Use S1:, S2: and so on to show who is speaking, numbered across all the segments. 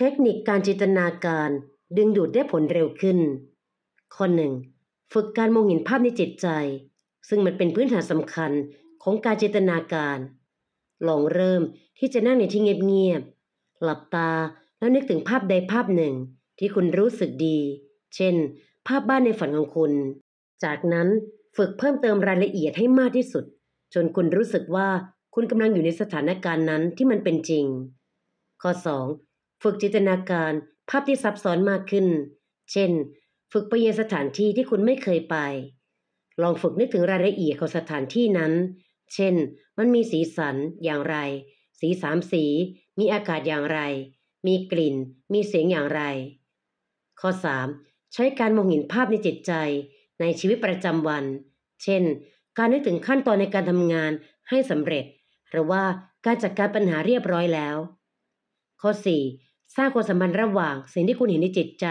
S1: เทคนิคการจินตนาการดึงดูดได้ผลเร็วขึ้น ข้อหนึ่ง ฝึกการมองเห็นภาพในจิตใจ ซึ่งมันเป็นพื้นฐานสำคัญของการจินตนาการ ลองเริ่มที่จะนั่งในที่เงียบ ๆ หลับตาแล้วนึกถึงภาพใดภาพหนึ่งที่คุณรู้สึกดี เช่น ภาพบ้านในฝันของคุณ จากนั้นฝึกเพิ่มเติมรายละเอียดให้มากที่สุด จนคุณรู้สึกว่าคุณกำลังอยู่ในสถานการณ์นั้นที่มันเป็นจริง ข้อ2ฝึกจินตนาการภาพที่ซับซ้อนมากขึ้น เช่น ฝึกไปเยี่ยสถานที่ที่คุณไม่เคยไป ลองฝึกนึกถึงรายละเอียดของสถานที่นั้น เช่น มันมีสีสันอย่างไร สีสามสีมีอากาศอย่างไร มีกลิ่น มีเสียงอย่างไร ข้อ 3. ใช้การมองเห็นภาพในจิตใจในชีวิตประจำวัน เช่น การนึกถึงขั้นตอนในการทำงานให้สำเร็จ หรือว่าการจัดการปัญหาเรียบร้อยแล้ว ข้อ4สร้างความสัมพันธ์ระหว่างสิ่งที่คุณเห็นในจิตใจ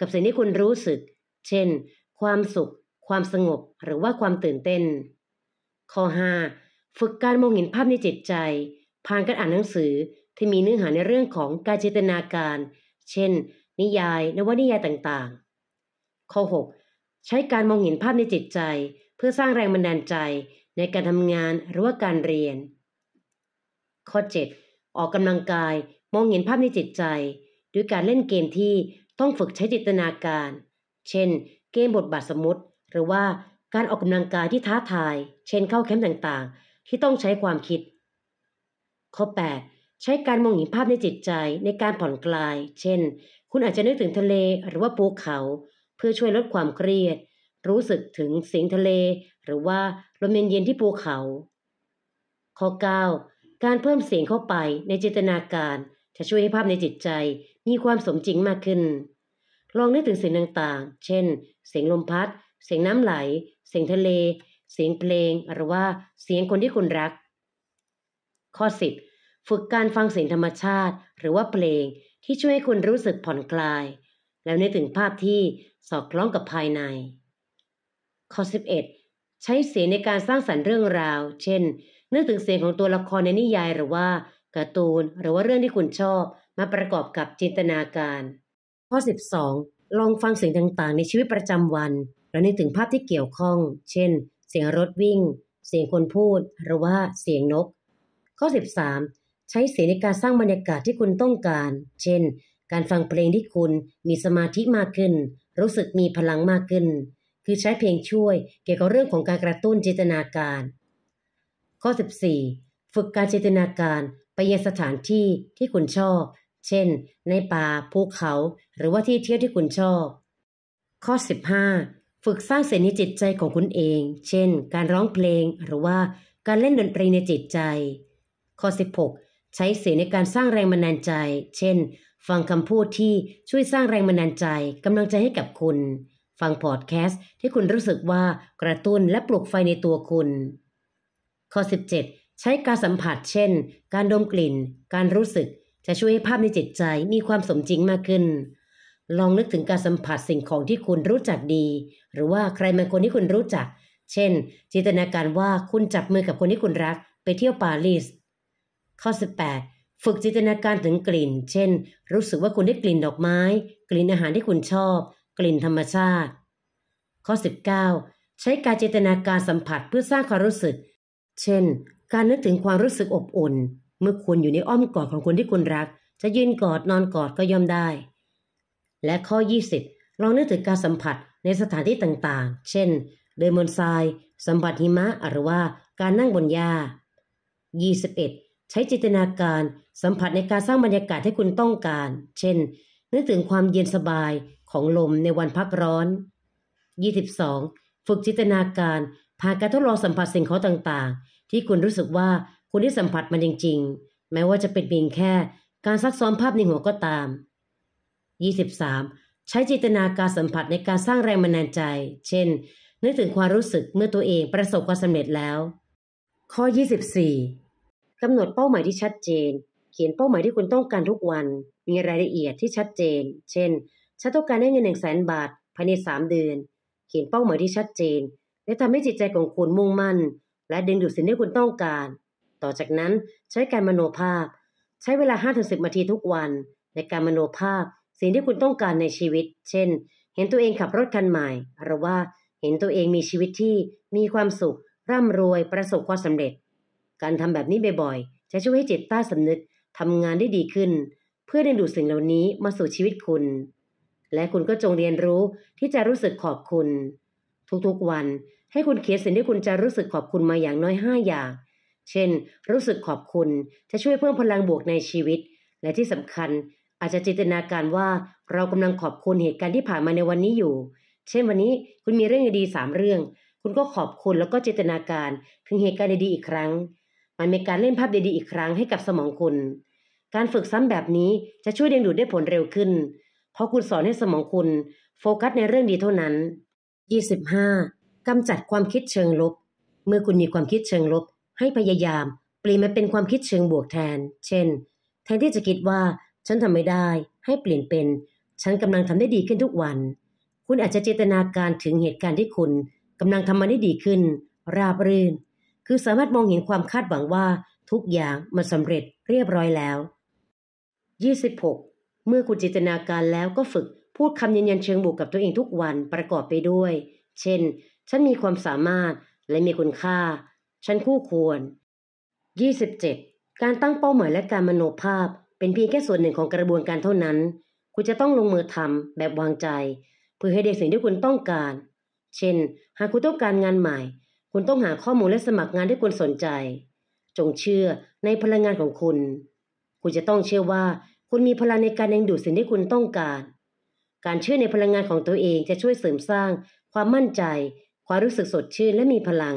S1: กับสิ่งที่คุณรู้สึก เช่น ความสุข ความสงบ หรือว่าความตื่นเต้น ข้อ5ฝึกการมองเห็นภาพในจิตใจ ผ่านการอ่านหนังสือที่มีเนื้อหาในเรื่องของการจินตนาการ เช่น นิยายนวนิยายต่างๆ ข้อ 6 ใช้การมองเห็นภาพในจิตใจ เพื่อสร้างแรงบันดาลใจในการทำงานหรือว่าการเรียน ข้อ 7 ออกกำลังกายมองเห็นภาพในจิตใจด้วยการเล่นเกมที่ต้องฝึกใช้จินตนาการ เช่น เกมบทบาทสมมติ หรือว่าการออกกำลังกายที่ท้าทาย เช่น เข้าแคมป์ต่างๆ ที่ต้องใช้ความคิด ข้อ 8 ใช้การมองเห็นภาพในจิตใจในการผ่อนคลาย เช่น คุณอาจจะนึกถึงทะเลหรือว่าภูเขา เพื่อช่วยลดความเครียด รู้สึกถึงเสียงทะเล หรือว่าลมเย็นๆที่ภูเขา ข้อ 9 การเพิ่มเสียงเข้าไปในจินตนาการจะช่วยให้ภาพในจิตใจมีความสมจริงมากขึ้น ลองนึกถึงเสียงต่างๆ เช่น เสียงลมพัด เสียงน้ำไหล เสียงทะเล เสียงเพลง หรือว่า เสียงคนที่คุณรัก ข้อ10 ฝึกการฟังเสียงธรรมชาติหรือว่าเพลงที่ช่วยให้คุณรู้สึกผ่อนคลาย แล้วนึกถึงภาพที่สอดคล้องกับภายใน ข้อ11 ใช้เสียงในการสร้างสรรค์เรื่องราว เช่นนึกถึงเสียงของตัวละครในนิยายหรือว่าการ์ตูนหรือว่าเรื่องที่คุณชอบมาประกอบกับจินตนาการ ข้อ12ลองฟังเสียงต่างๆ ในชีวิตประจำวันและนึกถึงภาพที่เกี่ยวข้อง เช่นเสียงรถวิ่ง เสียงคนพูด หรือว่าเสียงนก ข้อ 13 ใช้เสียงในการสร้างบรรยากาศที่คุณต้องการ เช่น การฟังเพลงที่คุณมีสมาธิมากขึ้น รู้สึกมีพลังมากขึ้น คือใช้เพลงช่วยเกี่ยวกับเรื่องของการกระตุ้นจินตนาการ ข้อ 14 ฝึกการจินตนาการไปยังสถานที่ที่คุณชอบ เช่น ในป่า ภูเขา หรือว่าที่เที่ยวที่คุณชอบ ข้อ15ฝึกสร้างเสนีจิตใจของคุณเอง เช่น การร้องเพลง หรือว่าการเล่นดนตรีในจิตใจ ข้อ 16 ใช้เสียงในการสร้างแรงบันดาลใจ เช่น ฟังคำพูดที่ช่วยสร้างแรงบันดาลใจกำลังใจให้กับคุณ ฟังพอดแคสต์ที่คุณรู้สึกว่ากระตุ้นและปลุกไฟในตัวคุณ ข้อ 17ใช้การสัมผัสเช่น การดมกลิ่น การรู้สึก จะช่วยให้ภาพในจิตใจมีความสมจริงมากขึ้น ลองนึกถึงการสัมผัสสิ่งของที่คุณรู้จักดี หรือว่าใครบางคนที่คุณรู้จัก เช่นจินตนาการว่าคุณจับมือกับคนที่คุณรัก ไปเที่ยวปารีส ข้อ18ฝึกจินตนาการถึงกลิ่น เช่น รู้สึกว่าคุณได้กลิ่นดอกไม้ กลิ่นอาหารที่คุณชอบ กลิ่นธรรมชาติ ข้อ19ใช้การจินตนาการสัมผัสเพื่อสร้างความรู้สึก เช่นการนึกถึงความรู้สึกอบอุ่นเมื่อคุณอยู่ในอ้อมกอดของคนที่คุณรัก จะยืนกอดนอนกอดก็ย่อมได้ และข้อ 20ลองนึกถึงการสัมผัสในสถานที่ต่างๆ เช่นเดินบนทรายสัมผัสหิมะ หรือว่าการนั่งบนหญ้า21 ใช้จินตนาการสัมผัสในการสร้างบรรยากาศที่คุณต้องการ เช่น นึกถึงความเย็นสบายของลมในวันพักร้อน22ฝึกจินตนาการผ่านการทดลองสัมผัสสิ่งของต่างที่คุณรู้สึกว่าคุณได้สัมผัสมันจริงๆ แม้ว่าจะเป็นเพียงแค่การซักซ้อมภาพในหัวก็ตาม 23. ใช้จินตนาการสัมผัสในการสร้างแรงบันดาลใจ เช่น นึกถึงความรู้สึกเมื่อตัวเองประสบความสำเร็จแล้ว ข้อ 24กำหนดเป้าหมายที่ชัดเจน เขียนเป้าหมายที่คุณต้องการทุกวัน มีรายละเอียดที่ชัดเจน เช่น ฉันต้องการได้เงินหนึ่งแสนบาทภายในสามเดือน เขียนเป้าหมายที่ชัดเจน และทำให้จิตใจของคุณมุ่งมั่นและดึงดูดสิ่งที่คุณต้องการ ต่อจากนั้นใช้การมโนภาพ ใช้เวลา5-10นาทีทุกวันในการมโนภาพ สิ่งที่คุณต้องการในชีวิต เช่น เห็นตัวเองขับรถคันใหม่ หรือว่าเห็นตัวเองมีชีวิตที่มีความสุข ร่ำรวย ประสบความสำเร็จ การทำแบบนี้บ่อยๆ จะช่วยให้จิตใต้สำนึกทำงานได้ดีขึ้น เพื่อดึงดูดสิ่งเหล่านี้มาสู่ชีวิตคุณ และคุณก็จงเรียนรู้ที่จะรู้สึกขอบคุณ ทุกๆวันให้คุณเขียนสิ่งที่คุณจะรู้สึกขอบคุณมาอย่างน้อย5อย่าง เช่น รู้สึกขอบคุณจะช่วยเพิ่มพลังบวกในชีวิต และที่สำคัญ อาจจะจินตนาการว่าเรากำลังขอบคุณเหตุการณ์ที่ผ่านมาในวันนี้อยู่ เช่นวันนี้คุณมีเรื่องดีๆสามเรื่อง คุณก็ขอบคุณแล้วก็จินตนาการถึงเหตุการณ์ดีๆอีกครั้ง มันเป็นการเล่นภาพดีๆอีกครั้งให้กับสมองคุณ การฝึกซ้ำแบบนี้จะช่วยดึงดูดได้ผลเร็วขึ้น เพราะคุณสอนให้สมองคุณ โฟกัสในเรื่องดีเท่านั้น25กำจัดความคิดเชิงลบ เมื่อคุณมีความคิดเชิงลบให้พยายามเปลี่ยนมันเป็นความคิดเชิงบวกแทน เช่น แทนที่จะคิดว่าฉันทำไม่ได้ ให้เปลี่ยนเป็น ฉันกำลังทำได้ดีขึ้นทุกวัน คุณอาจจะจินตนาการถึงเหตุการณ์ที่คุณกำลังทำมันได้ดีขึ้น ราบรื่น คือสามารถมองเห็นความคาดหวังว่าทุกอย่างมันสำเร็จเรียบร้อยแล้ว26เมื่อคุณจินตนาการแล้วก็ฝึกพูดคำยืนยันเชิงบวกกับตัวเองทุกวันประกอบไปด้วย เช่นฉันมีความสามารถและมีคุณค่า ฉันคู่ควร 27. การตั้งเป้าหมายและการมโนภาพ เป็นเพียงแค่ส่วนหนึ่งของกระบวนการเท่านั้น คุณจะต้องลงมือทำแบบวางใจ เพื่อให้ได้สิ่งที่คุณต้องการ เช่น หากคุณต้องการงานใหม่ คุณต้องหาข้อมูลและสมัครงานที่คุณสนใจ จงเชื่อในพลังงานของคุณ คุณจะต้องเชื่อว่าคุณมีพลังในการดึงดูดสิ่งที่คุณต้องการ การเชื่อในพลังงานของตัวเองจะช่วยเสริมสร้างความมั่นใจความรู้สึกสดชื่นและมีพลัง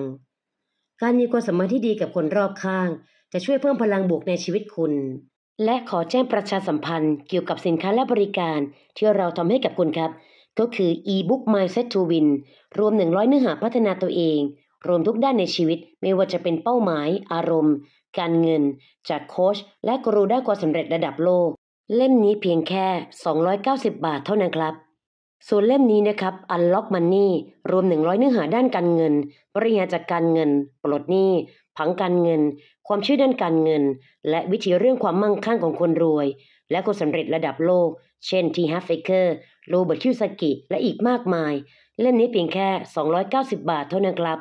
S1: การมีความสัมพันธ์ที่ดีกับคนรอบข้าง จะช่วยเพิ่มพลังบวกในชีวิตคุณ และขอแจ้งประชาสัมพันธ์ เกี่ยวกับสินค้าและบริการ ที่เราทำให้กับคุณครับ ก็คือ e-book mindset to win รวม 100เนื้อหาพัฒนาตัวเอง รวมทุกด้านในชีวิตไม่ว่าจะเป็นเป้าหมาย อารมณ์ การเงิน จากโค้ชและกรูด้านความสำเร็จระดับโลก เล่มนี้เพียงแค่ 290 บาทเท่านั้นครับส่วนเล่มนี้นะครับ Unlock Money รวม 100เนื้อหาด้านการเงินบริหารจัดการเงิน ปลดหนี้ ผังการเงิน ความช่วยด้านการเงิน และวิธีเรื่องความมั่งคั่งของคนรวย และคนสำเร็จระดับโลก เช่นทีฮัฟเฟเกอร์โรเบิร์ตคิวสกิและอีกมากมาย เล่มนี้เพียงแค่ 290 บาทเท่านั้นครับ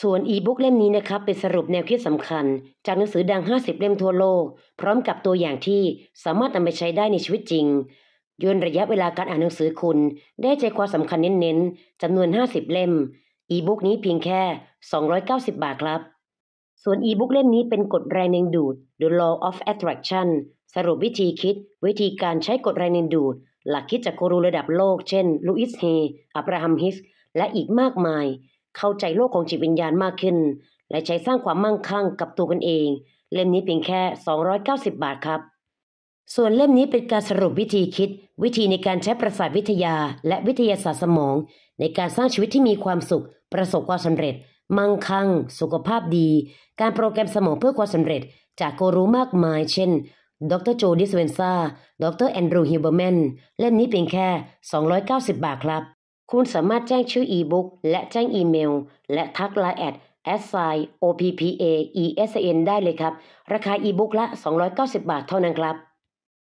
S1: ส่วนอีบุ๊กเล่มนี้นะครับเป็นสรุปแนวคิดสำคัญ จากหนังสือดัง50เล่มทั่วโลก พร้อมกับตัวอย่างที่สามารถนำไปใช้ได้ในชีวิตจริงย่นระยะเวลาการอ่านหนังสือคุณ ได้ใจความสำคัญเน้นๆจำนวน 50 เล่ม อีบุ๊กนี้เพียงแค่ 290 บาทครับ ส่วนอีบุ๊กเล่มนี้เป็นกฎแรงดึงดูด The Law of Attraction สรุปวิธีคิด วิธีการใช้กฎแรงดึงดูด หลักคิดจากกรูระดับโลกเช่นลูอิสเฮ อับราฮัมฮิสและอีกมากมาย เข้าใจโลกของจิตวิญญาณมากขึ้น และใช้สร้างความมั่งคั่งกับตัวกันเอง เล่มนี้เพียงแค่ 290 บาทครับส่วนเล่มนี้เป็นการสรุปวิธีคิด วิธีในการใช้ประสาทวิทยาและวิทยาศาสตร์สมอง ในการสร้างชีวิตที่มีความสุข ประสบความสำเร็จมั่งคั่งสุขภาพดีการโปรแกรมสมองเพื่อความสำเร็จจากกูรู้มากมาย เช่นดรโจดิสเวนซาดรแอนดรูฮิวเบอร์แมนเล่มนี้เพียงแค่ 290 บาทครับ คุณสามารถแจ้งชื่ออีบุ๊กและแจ้งอีเมลและทักไลน์แอด s i o p p a e s n ได้เลยครับราคาอีบุ๊กละ290 บาทเท่านั้นครับ